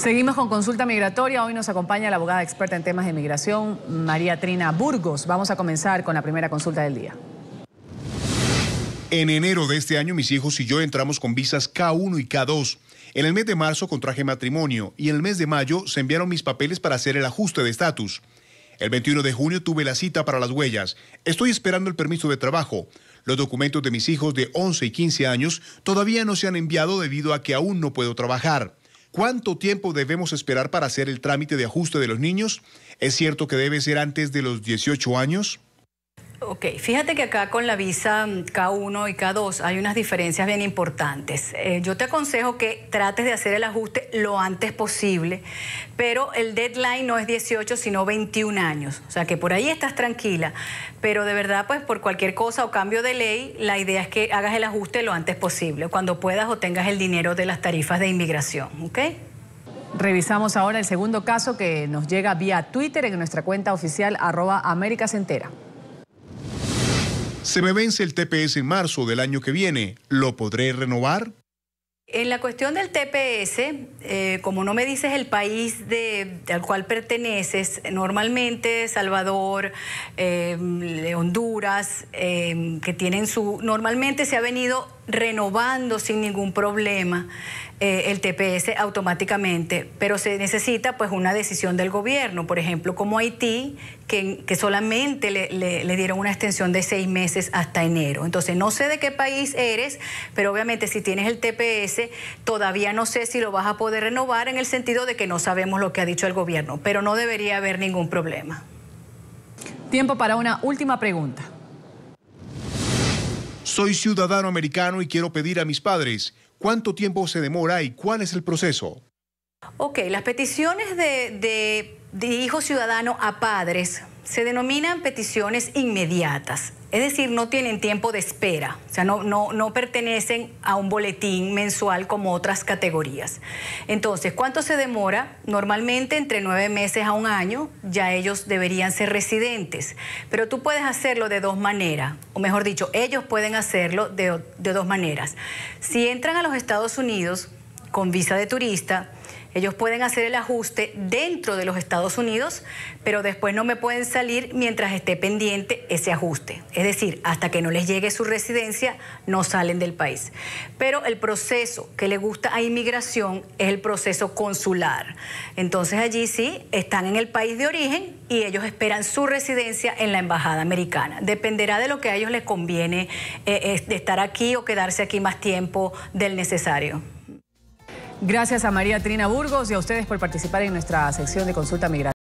Seguimos con consulta migratoria. Hoy nos acompaña la abogada experta en temas de migración, María Trina Burgos. Vamos a comenzar con la primera consulta del día. En enero de este año, mis hijos y yo entramos con visas K1 y K2. En el mes de marzo contraje matrimonio y en el mes de mayo se enviaron mis papeles para hacer el ajuste de estatus. El 21 de junio tuve la cita para las huellas. Estoy esperando el permiso de trabajo. Los documentos de mis hijos de 11 y 15 años todavía no se han enviado debido a que aún no puedo trabajar. ¿Cuánto tiempo debemos esperar para hacer el trámite de ajuste de los niños? ¿Es cierto que debe ser antes de los 18 años? Ok, fíjate que acá con la visa mm, K1 y K2 hay unas diferencias bien importantes. Eh, yo te aconsejo que trates de hacer el ajuste lo antes posible, pero el deadline no es 18, sino 21 años. O sea que por ahí estás tranquila, pero de verdad, pues por cualquier cosa o cambio de ley, la idea es que hagas el ajuste lo antes posible, cuando puedas o tengas el dinero de las tarifas de inmigración, Revisamos ahora el segundo caso que nos llega vía Twitter en nuestra cuenta oficial arroba se me vence el TPS en marzo del año que viene. ¿Lo podré renovar? En la cuestión del TPS, eh, como no me dices el país al cual perteneces, normalmente Salvador, eh, Honduras, eh, que tienen su... Normalmente se ha venido renovando sin ningún problema eh, el TPS automáticamente, pero se necesita pues una decisión del gobierno, por ejemplo, como Haití, que, solamente le, dieron una extensión de seis meses hasta enero. Entonces, no sé de qué país eres, pero obviamente si tienes el TPS, todavía no sé si lo vas a poder renovar en el sentido de que no sabemos lo que ha dicho el gobierno, pero no debería haber ningún problema. Tiempo para una última pregunta. Soy ciudadano americano y quiero pedir a mis padres cuánto tiempo se demora y cuál es el proceso. Ok, las peticiones de, hijo ciudadano a padres se denominan peticiones inmediatas, es decir, no tienen tiempo de espera, o sea, no, no, no pertenecen a un boletín mensual como otras categorías. Entonces, ¿cuánto se demora? Normalmente entre nueve meses a un año ya ellos deberían ser residentes, pero tú puedes hacerlo de dos maneras, o mejor dicho, ellos pueden hacerlo de, de dos maneras. Si entran a los Estados Unidos, con visa de turista, ellos pueden hacer el ajuste dentro de los Estados Unidos, pero después no me pueden salir mientras esté pendiente ese ajuste. Es decir, hasta que no les llegue su residencia, no salen del país. Pero el proceso que le gusta a inmigración es el proceso consular. Entonces allí sí, están en el país de origen y ellos esperan su residencia en la embajada americana. Dependerá de lo que a ellos les conviene, eh, estar aquí o quedarse aquí más tiempo del necesario. Gracias a María Trina Burgos y a ustedes por participar en nuestra sección de consulta migratoria.